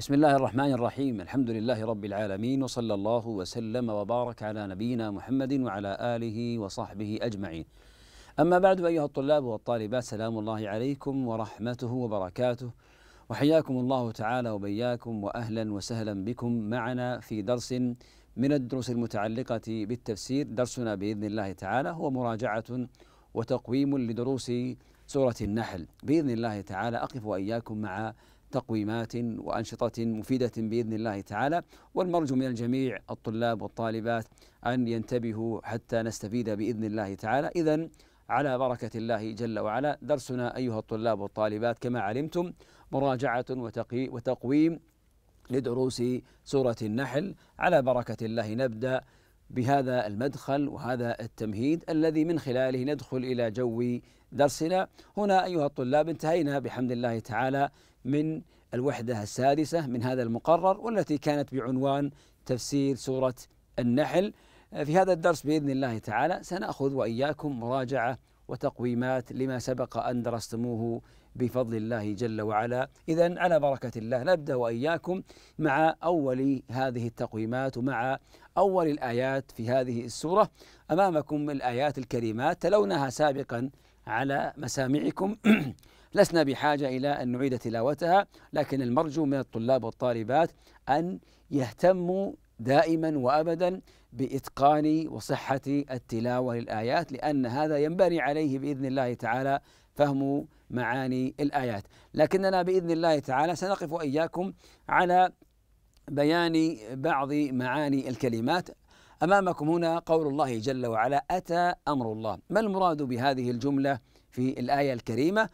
بسم الله الرحمن الرحيم الحمد لله رب العالمين وصلى الله وسلم وبارك على نبينا محمد وعلى اله وصحبه اجمعين اما بعد ايها الطلاب والطالبات سلام الله عليكم ورحمته وبركاته وحياكم الله تعالى وبياكم واهلا وسهلا بكم معنا في درس من الدروس المتعلقه بالتفسير درسنا باذن الله تعالى هو مراجعه وتقويم لدروس سوره النحل باذن الله تعالى اقف واياكم مع تقويمات وأنشطة مفيدة بإذن الله تعالى والمرجو من الجميع الطلاب والطالبات أن ينتبهوا حتى نستفيد بإذن الله تعالى إذا على بركة الله جل وعلا درسنا أيها الطلاب والطالبات كما علمتم مراجعة وتقويم لدروس سورة النحل على بركة الله نبدأ بهذا المدخل وهذا التمهيد الذي من خلاله ندخل إلى جو درسنا هنا أيها الطلاب انتهينا بحمد الله تعالى من الوحدة السادسة من هذا المقرر والتي كانت بعنوان تفسير سورة النحل آه، في هذا الدرس بإذن الله تعالى سنأخذ وإياكم مراجعة وتقويمات لما سبق أن درستموه بفضل الله جل وعلا إذا على بركة الله نبدأ وإياكم مع أول هذه التقويمات ومع أول الآيات في هذه السورة أمامكم الآيات الكريمات تلونها سابقا على مسامعكم لسنا بحاجة إلى أن نعيد تلاوتها لكن المرجو من الطلاب والطالبات أن يهتموا دائما وابدا باتقان وصحه التلاوه للايات لان هذا ينبني عليه باذن الله تعالى فهم معاني الايات، لكننا باذن الله تعالى سنقف واياكم على بيان بعض معاني الكلمات امامكم هنا قول الله جل وعلا اتى امر الله، ما المراد بهذه الجمله في الايه الكريمه؟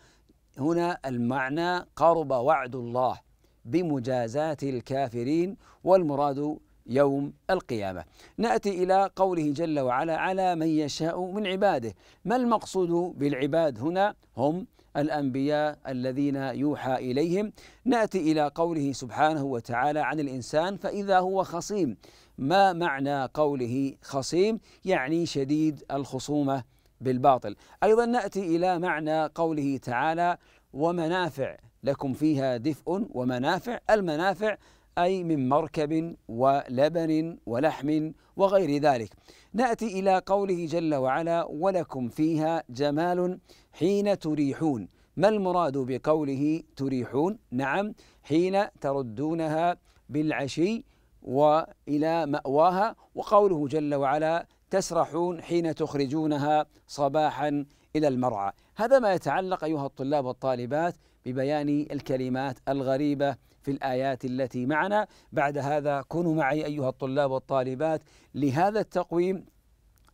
هنا المعنى قرب وعد الله بمجازاة الكافرين والمراد يوم القيامة. نأتي إلى قوله جل وعلا على من يشاء من عباده، ما المقصود بالعباد هنا؟ هم الأنبياء الذين يوحى إليهم، نأتي إلى قوله سبحانه وتعالى عن الإنسان فإذا هو خصيم، ما معنى قوله خصيم؟ يعني شديد الخصومة بالباطل أيضا نأتي إلى معنى قوله تعالى ومنافع لكم فيها دفء ومنافع المنافع أي من مركب ولبن ولحم وغير ذلك نأتي إلى قوله جل وعلا ولكم فيها جمال حين تريحون ما المراد بقوله تريحون نعم حين تردونها بالعشي والى ماواها وقوله جل وعلا تسرحون حين تخرجونها صباحا الى المرعى. هذا ما يتعلق ايها الطلاب والطالبات ببيان الكلمات الغريبه في الايات التي معنا، بعد هذا كونوا معي ايها الطلاب والطالبات لهذا التقويم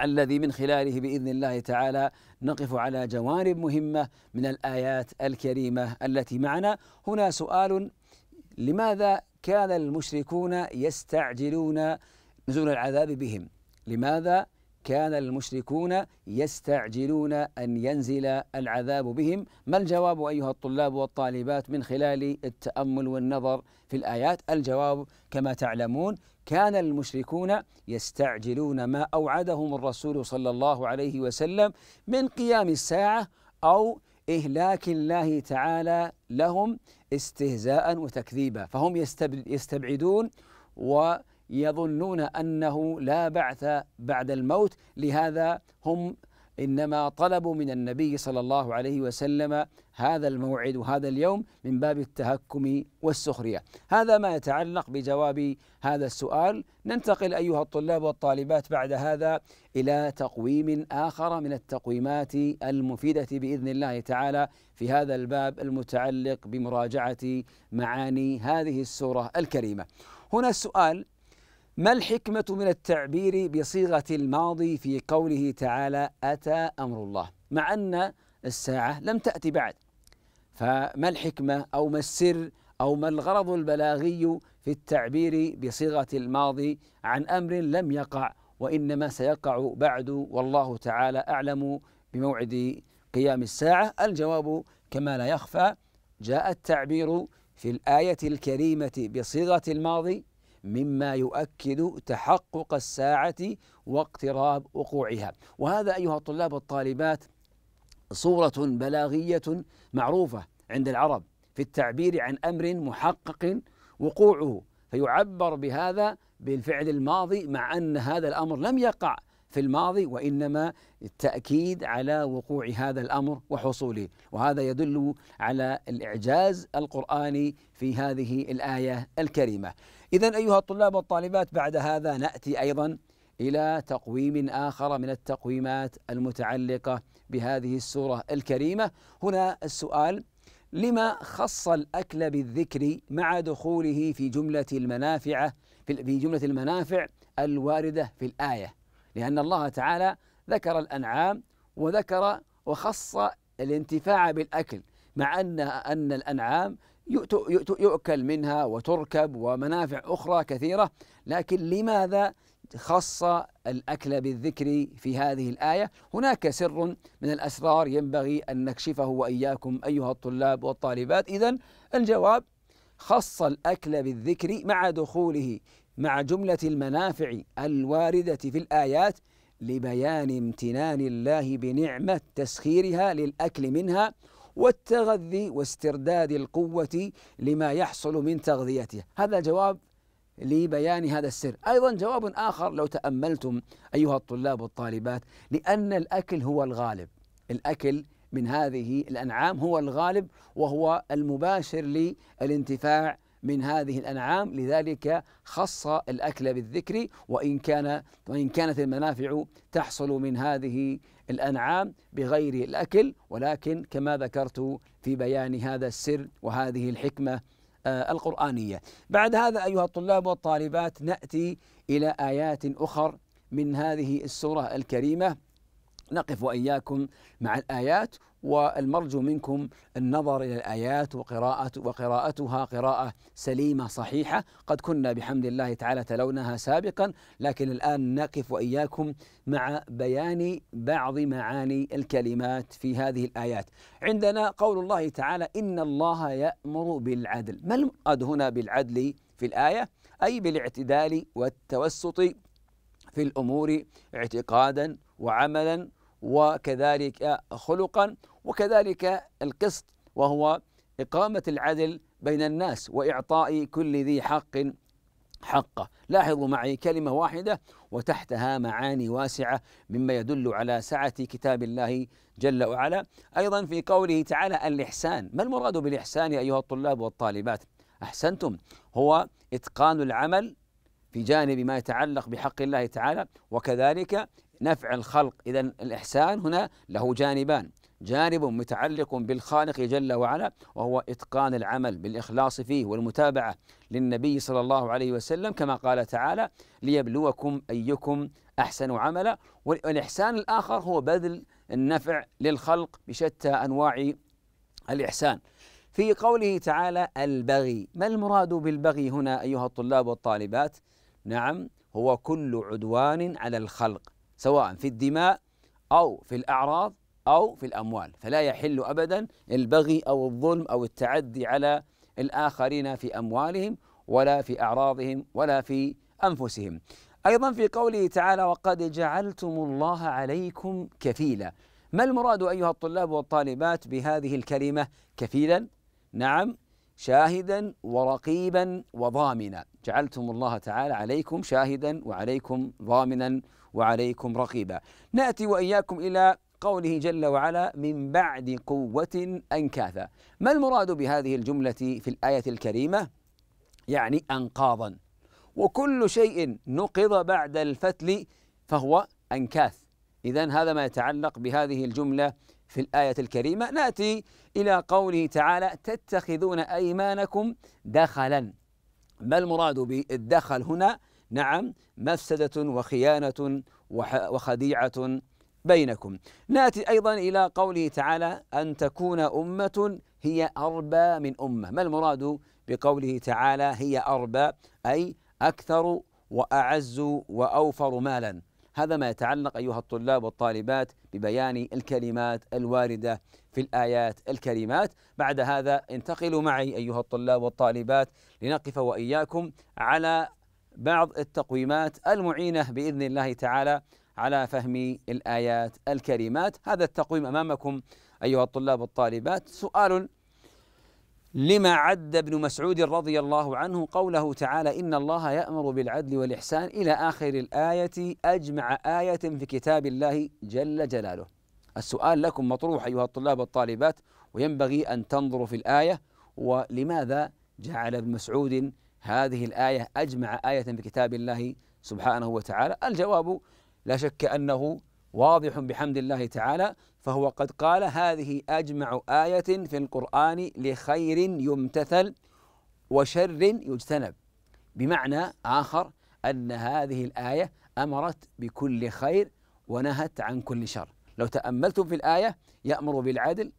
الذي من خلاله باذن الله تعالى نقف على جوانب مهمه من الايات الكريمه التي معنا، هنا سؤال لماذا كان المشركون يستعجلون نزول العذاب بهم؟ لماذا كان المشركون يستعجلون ان ينزل العذاب بهم ما الجواب ايها الطلاب والطالبات من خلال التامل والنظر في الايات الجواب كما تعلمون كان المشركون يستعجلون ما اوعدهم الرسول صلى الله عليه وسلم من قيام الساعه او إهلاك الله تعالى لهم استهزاء وتكذيبا فهم يستبعدون و يظنون انه لا بعث بعد الموت لهذا هم انما طلبوا من النبي صلى الله عليه وسلم هذا الموعد وهذا اليوم من باب التهكم والسخريه، هذا ما يتعلق بجواب هذا السؤال، ننتقل ايها الطلاب والطالبات بعد هذا الى تقويم اخر من التقويمات المفيده باذن الله تعالى في هذا الباب المتعلق بمراجعه معاني هذه السوره الكريمه. هنا السؤال ما الحكمة من التعبير بصيغة الماضي في قوله تعالى أتى أمر الله مع أن الساعة لم تأتي بعد فما الحكمة أو ما السر أو ما الغرض البلاغي في التعبير بصيغة الماضي عن أمر لم يقع وإنما سيقع بعد والله تعالى أعلم بموعد قيام الساعة الجواب كما لا يخفى جاء التعبير في الآية الكريمة بصيغة الماضي مما يؤكد تحقق الساعة واقتراب وقوعها وهذا أيها الطلاب والطالبات صورة بلاغية معروفة عند العرب في التعبير عن أمر محقق وقوعه فيعبر بهذا بالفعل الماضي مع أن هذا الأمر لم يقع في الماضي وإنما التأكيد على وقوع هذا الأمر وحصوله وهذا يدل على الإعجاز القرآني في هذه الآية الكريمة إذا أيها الطلاب والطالبات بعد هذا نأتي أيضا إلى تقويم آخر من التقويمات المتعلقة بهذه السورة الكريمة هنا السؤال لما خص الأكل بالذكر مع دخوله في جملة المنافعة في جملة المنافع الواردة في الآية لأن الله تعالى ذكر الأنعام وذكر وخص الانتفاع بالأكل مع أن أن الأنعام يؤكل منها وتركب ومنافع أخرى كثيرة لكن لماذا خص الأكل بالذكر في هذه الآية هناك سر من الأسرار ينبغي أن نكشفه وإياكم أيها الطلاب والطالبات إذا الجواب خص الأكل بالذكر مع دخوله مع جملة المنافع الواردة في الآيات لبيان امتنان الله بنعمة تسخيرها للأكل منها والتغذي واسترداد القوة لما يحصل من تغذيتها هذا جواب لبيان هذا السر أيضا جواب آخر لو تأملتم أيها الطلاب والطالبات لأن الأكل هو الغالب الأكل من هذه الأنعام هو الغالب وهو المباشر للانتفاع من هذه الأنعام لذلك خص الأكل بالذكر وإن كان وإن كانت المنافع تحصل من هذه الأنعام بغير الأكل ولكن كما ذكرت في بيان هذا السر وهذه الحكمة آه، القرآنية بعد هذا أيها الطلاب والطالبات نأتي إلى آيات أخر من هذه السورة الكريمة نقف واياكم مع الايات والمرجو منكم النظر الى الايات وقراءة وقراءتها قراءه سليمه صحيحه، قد كنا بحمد الله تعالى تلوناها سابقا، لكن الان نقف واياكم مع بيان بعض معاني الكلمات في هذه الايات. عندنا قول الله تعالى: ان الله يامر بالعدل، ما المراد هنا بالعدل في الايه؟ اي بالاعتدال والتوسط في الامور اعتقادا وعملا وكذلك خلقا وكذلك القسط وهو إقامة العدل بين الناس وإعطاء كل ذي حق حقه لاحظوا معي كلمة واحدة وتحتها معاني واسعة مما يدل على سعة كتاب الله جل وعلا أيضا في قوله تعالى الإحسان ما المراد بالإحسان أيها الطلاب والطالبات أحسنتم هو إتقان العمل في جانب ما يتعلق بحق الله تعالى وكذلك نفع الخلق إذا الإحسان هنا له جانبان جانب متعلق بالخالق جل وعلا وهو إتقان العمل بالإخلاص فيه والمتابعة للنبي صلى الله عليه وسلم كما قال تعالى ليبلوكم أيكم أحسن عملا والإحسان الآخر هو بذل النفع للخلق بشتى أنواع الإحسان في قوله تعالى البغي ما المراد بالبغي هنا أيها الطلاب والطالبات نعم هو كل عدوان على الخلق سواء في الدماء أو في الأعراض أو في الأموال فلا يحل أبدا البغي أو الظلم أو التعدي على الآخرين في أموالهم ولا في أعراضهم ولا في أنفسهم أيضا في قوله تعالى وقد جعلتم الله عليكم كفيلا ما المراد أيها الطلاب والطالبات بهذه الكلمة كفيلا نعم شاهدا ورقيبا وضامنا جعلتم الله تعالى عليكم شاهدا وعليكم ضامنا وعليكم رقيبا ناتي واياكم الى قوله جل وعلا من بعد قوه انكاثا ما المراد بهذه الجمله في الايه الكريمه يعني انقاضا وكل شيء نقض بعد الفتل فهو انكاث اذا هذا ما يتعلق بهذه الجمله في الآية الكريمة نأتي إلى قوله تعالى تتخذون أيمانكم دخلا ما المراد بالدخل هنا نعم مفسدة وخيانة وخديعة بينكم نأتي أيضا إلى قوله تعالى أن تكون أمة هي أربى من أمة ما المراد بقوله تعالى هي أربى أي أكثر وأعز وأوفر مالا هذا ما يتعلق أيها الطلاب والطالبات ببيان الكلمات الواردة في الآيات الكريمات بعد هذا انتقلوا معي أيها الطلاب والطالبات لنقف وإياكم على بعض التقويمات المعينة بإذن الله تعالى على فهم الآيات الكريمات هذا التقويم أمامكم أيها الطلاب والطالبات سؤال لما عد ابن مسعود رضي الله عنه قوله تعالى إن الله يأمر بالعدل والإحسان إلى آخر الآية أجمع آية في كتاب الله جل جلاله السؤال لكم مطروح أيها الطلاب والطالبات وينبغي أن تنظروا في الآية ولماذا جعل ابن مسعود هذه الآية أجمع آية في كتاب الله سبحانه وتعالى الجواب لا شك أنه واضح بحمد الله تعالى فهو قد قال هذه أجمع آية في القرآن لخير يمتثل وشر يجتنب بمعنى آخر أن هذه الآية أمرت بكل خير ونهت عن كل شر لو تأملتم في الآية يأمر بالعدل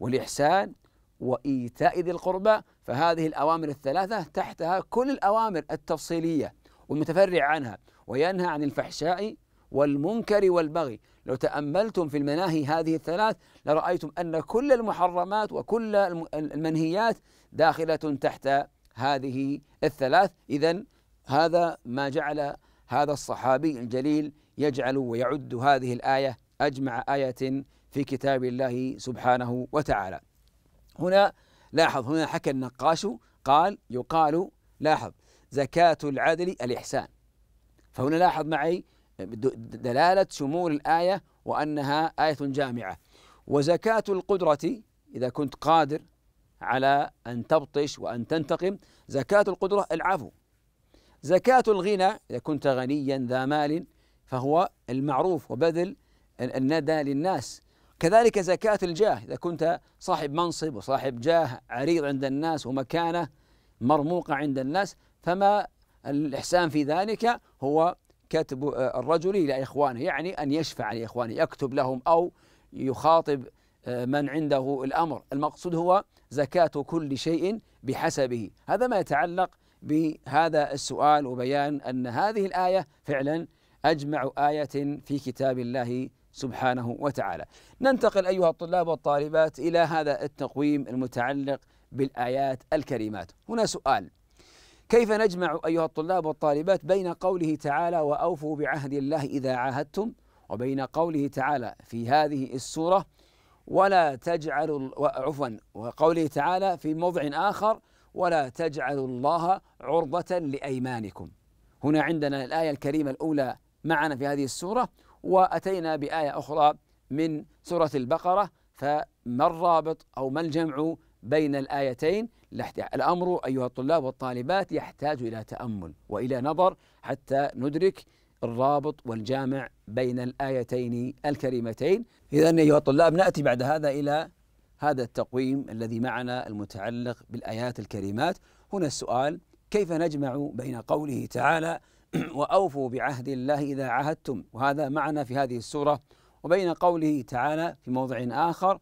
والإحسان وإيتاء ذي القربى فهذه الأوامر الثلاثة تحتها كل الأوامر التفصيلية والمتفرع عنها وينهى عن الفحشاء والمنكر والبغي لو تأملتم في المناهي هذه الثلاث لرأيتم أن كل المحرمات وكل المنهيات داخلة تحت هذه الثلاث إذا هذا ما جعل هذا الصحابي الجليل يجعل ويعد هذه الآية أجمع آية في كتاب الله سبحانه وتعالى هنا لاحظ هنا حكى النقاش قال يقال لاحظ زكاة العدل الإحسان فهنا لاحظ معي دلالة شمول الآية وأنها آية جامعة وزكاة القدرة إذا كنت قادر على أن تبطش وأن تنتقم زكاة القدرة العفو زكاة الغنى إذا كنت غنيا ذا مال فهو المعروف وبذل الندى للناس كذلك زكاة الجاه إذا كنت صاحب منصب وصاحب جاه عريض عند الناس ومكانة مرموقة عند الناس فما الإحسان في ذلك هو كتب آه، الرجل إلى إخوانه يعني أن يشفع لإخوانه يكتب لهم أو يخاطب آه، من عنده الأمر المقصود هو زكاة كل شيء بحسبه هذا ما يتعلق بهذا السؤال وبيان أن هذه الآية فعلا أجمع آية في كتاب الله سبحانه وتعالى ننتقل أيها الطلاب والطالبات إلى هذا التقويم المتعلق بالآيات الكريمات هنا سؤال كيف نجمع أيها الطلاب والطالبات بين قوله تعالى وأوفوا بعهد الله إذا عاهدتم وبين قوله تعالى في هذه السورة ولا تجعلوا عفوا وقوله تعالى في موضع آخر ولا تجعلوا الله عرضة لأيمانكم هنا عندنا الآية الكريمة الأولى معنا في هذه السورة وأتينا بآية أخرى من سورة البقرة فما الرابط أو ما الجمع بين الآيتين الامر ايها الطلاب والطالبات يحتاج الى تامل والى نظر حتى ندرك الرابط والجامع بين الايتين الكريمتين اذا ايها الطلاب ناتي بعد هذا الى هذا التقويم الذي معنا المتعلق بالايات الكريمات هنا السؤال كيف نجمع بين قوله تعالى واوفوا بعهد الله اذا عهدتم وهذا معنا في هذه السوره وبين قوله تعالى في موضع اخر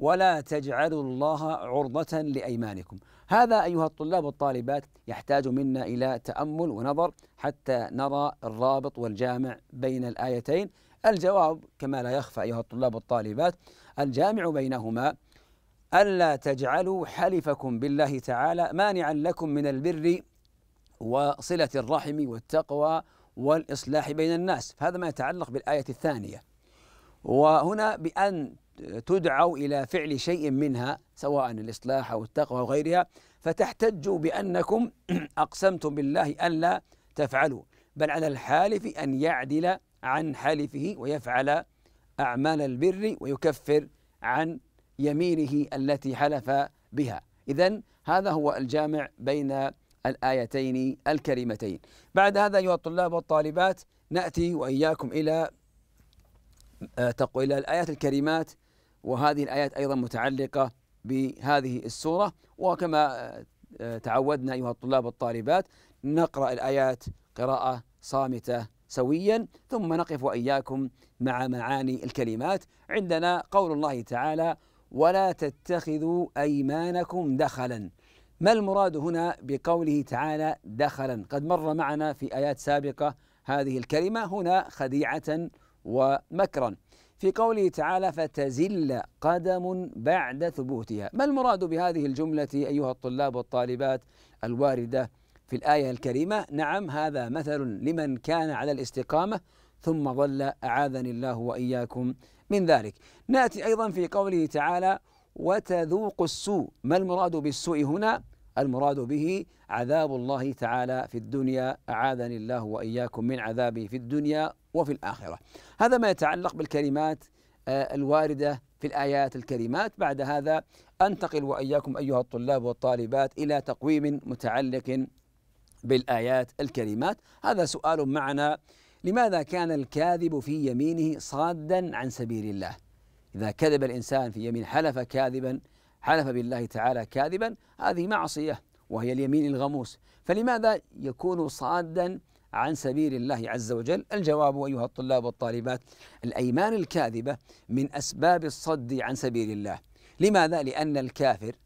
ولا تجعلوا الله عرضة لأيمانكم هذا أيها الطلاب والطالبات يحتاج منا إلى تأمل ونظر حتى نرى الرابط والجامع بين الآيتين الجواب كما لا يخفى أيها الطلاب والطالبات الجامع بينهما ألا تجعلوا حلفكم بالله تعالى مانعا لكم من البر وصلة الرحم والتقوى والإصلاح بين الناس هذا ما يتعلق بالآية الثانية وهنا بأن تدعوا الى فعل شيء منها سواء الاصلاح او التقوى او غيرها فتحتجوا بانكم اقسمتم بالله الا تفعلوا بل على الحالف ان يعدل عن حلفه ويفعل اعمال البر ويكفر عن يمينه التي حلف بها اذا هذا هو الجامع بين الايتين الكريمتين بعد هذا ايها الطلاب والطالبات ناتي واياكم الى آه، الى الايات الكريمات وهذه الآيات أيضا متعلقة بهذه السورة وكما آه، تعودنا أيها الطلاب والطالبات نقرأ الآيات قراءة صامتة سويا ثم نقف وإياكم مع معاني الكلمات عندنا قول الله تعالى ولا تتخذوا أيمانكم دخلا ما المراد هنا بقوله تعالى دخلا قد مر معنا في آيات سابقة هذه الكلمة هنا خديعة ومكرا في قوله تعالى فتزل قدم بعد ثبوتها ما المراد بهذه الجملة أيها الطلاب والطالبات الواردة في الآية الكريمة نعم هذا مثل لمن كان على الاستقامة ثم ضل أعاذني الله وإياكم من ذلك نأتي أيضا في قوله تعالى وتذوق السوء ما المراد بالسوء هنا المراد به عذاب الله تعالى في الدنيا اعاذني الله واياكم من عذابه في الدنيا وفي الاخره. هذا ما يتعلق بالكلمات آه، الوارده في الايات الكريمات، بعد هذا انتقل واياكم ايها الطلاب والطالبات الى تقويم متعلق بالايات الكريمات، هذا سؤال معنا لماذا كان الكاذب في يمينه صادا عن سبيل الله؟ اذا كذب الانسان في يمين حلف كاذبا حلف بالله تعالى كاذبا هذه معصية وهي اليمين الغموس فلماذا يكون صادا عن سبيل الله عز وجل الجواب أيها الطلاب والطالبات الأيمان الكاذبة من أسباب الصد عن سبيل الله لماذا؟ لأن الكافر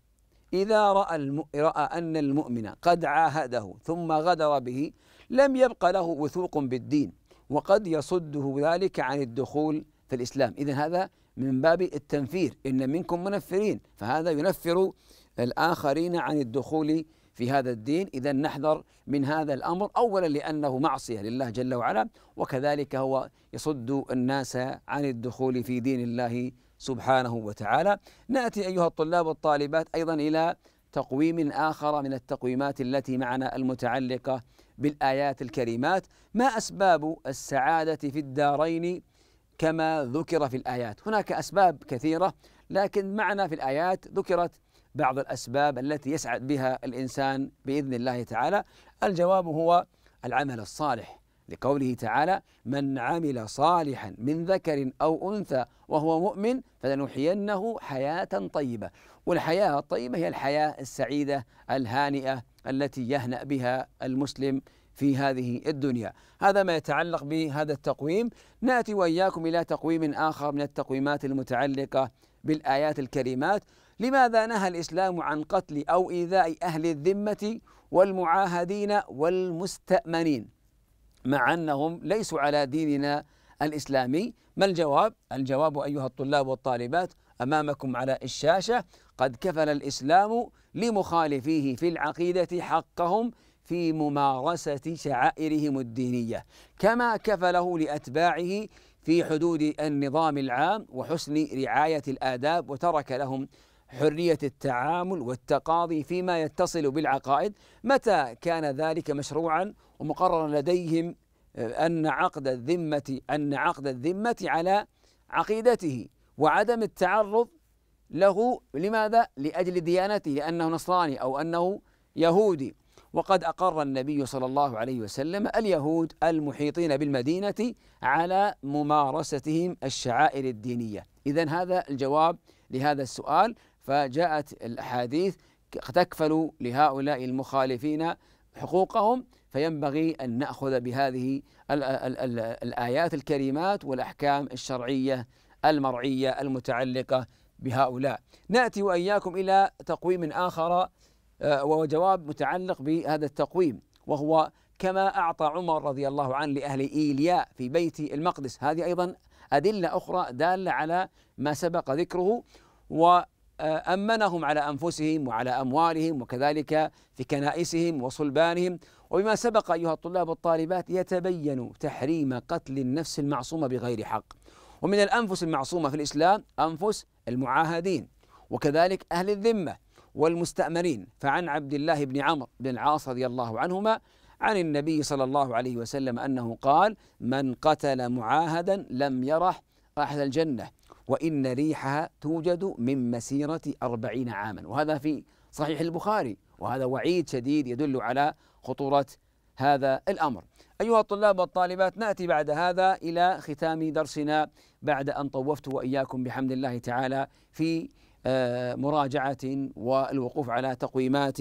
إذا رأى, رأى أن المؤمن قد عاهده ثم غدر به لم يبق له وثوق بالدين وقد يصده ذلك عن الدخول في الإسلام إذا هذا من باب التنفير إن منكم منفرين فهذا ينفر الآخرين عن الدخول في هذا الدين إذا نحذر من هذا الأمر أولا لأنه معصية لله جل وعلا وكذلك هو يصد الناس عن الدخول في دين الله سبحانه وتعالى نأتي أيها الطلاب والطالبات أيضا إلى تقويم آخر من التقويمات التي معنا المتعلقة بالآيات الكريمات ما أسباب السعادة في الدارين كما ذكر في الآيات هناك أسباب كثيرة لكن معنا في الآيات ذكرت بعض الأسباب التي يسعد بها الإنسان بإذن الله تعالى الجواب هو العمل الصالح لقوله تعالى من عمل صالحا من ذكر أو أنثى وهو مؤمن فلنحيينه حياة طيبة والحياة الطيبة هي الحياة السعيدة الهانئة التي يهنأ بها المسلم في هذه الدنيا هذا ما يتعلق بهذا التقويم ناتي واياكم الى تقويم اخر من التقويمات المتعلقه بالايات الكريمات لماذا نهى الاسلام عن قتل او ايذاء اهل الذمه والمعاهدين والمستامنين مع انهم ليسوا على ديننا الاسلامي ما الجواب الجواب ايها الطلاب والطالبات امامكم على الشاشه قد كفل الاسلام لمخالفيه في العقيده حقهم في ممارسة شعائرهم الدينية كما كفله لأتباعه في حدود النظام العام وحسن رعاية الآداب وترك لهم حرية التعامل والتقاضي فيما يتصل بالعقائد متى كان ذلك مشروعا ومقررا لديهم آه، أن عقد الذمة أن عقد الذمة على عقيدته وعدم التعرض له لماذا؟ لأجل ديانته لأنه نصراني أو أنه يهودي وقد أقر النبي صلى الله عليه وسلم اليهود المحيطين بالمدينة على ممارستهم الشعائر الدينية إذا هذا الجواب لهذا السؤال فجاءت الأحاديث تكفل لهؤلاء المخالفين حقوقهم فينبغي أن نأخذ بهذه الآيات الكريمات والأحكام الشرعية المرعية المتعلقة بهؤلاء نأتي وإياكم إلى تقويم آخر آه، وهو جواب متعلق بهذا التقويم وهو كما أعطى عمر رضي الله عنه لأهل إيلياء في بيت المقدس هذه أيضا أدلة أخرى دالة على ما سبق ذكره وأمنهم على أنفسهم وعلى أموالهم وكذلك في كنائسهم وصلبانهم وبما سبق أيها الطلاب والطالبات يتبين تحريم قتل النفس المعصومة بغير حق ومن الأنفس المعصومة في الإسلام أنفس المعاهدين وكذلك أهل الذمة والمستأمرين فعن عبد الله بن عمرو بن العاص رضي الله عنهما عن النبي صلى الله عليه وسلم أنه قال من قتل معاهدا لم يره أهل الجنة وإن ريحها توجد من مسيرة أربعين عاما وهذا في صحيح البخاري وهذا وعيد شديد يدل على خطورة هذا الأمر أيها الطلاب والطالبات نأتي بعد هذا إلى ختام درسنا بعد أن طوفت وإياكم بحمد الله تعالى في آه، مراجعة والوقوف على تقويمات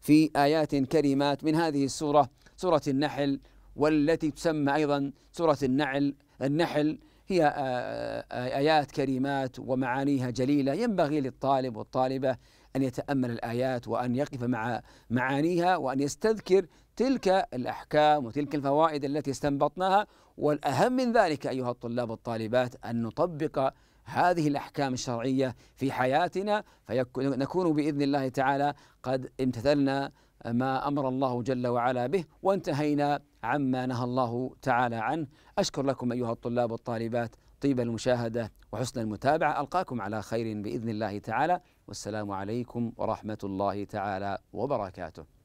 في آيات كريمات من هذه السورة سورة النحل والتي تسمى أيضا سورة النعل النحل هي آه، آه، آيات كريمات ومعانيها جليلة ينبغي للطالب والطالبة أن يتأمل الآيات وأن يقف مع معانيها وأن يستذكر تلك الأحكام وتلك الفوائد التي استنبطناها والأهم من ذلك أيها الطلاب والطالبات أن نطبق هذه الأحكام الشرعية في حياتنا فنكون بإذن الله تعالى قد امتثلنا ما امر الله جل وعلا به وانتهينا عما نهى الله تعالى عنه اشكر لكم ايها الطلاب والطالبات طيب المشاهده وحسن المتابعه القاكم على خير باذن الله تعالى والسلام عليكم ورحمه الله تعالى وبركاته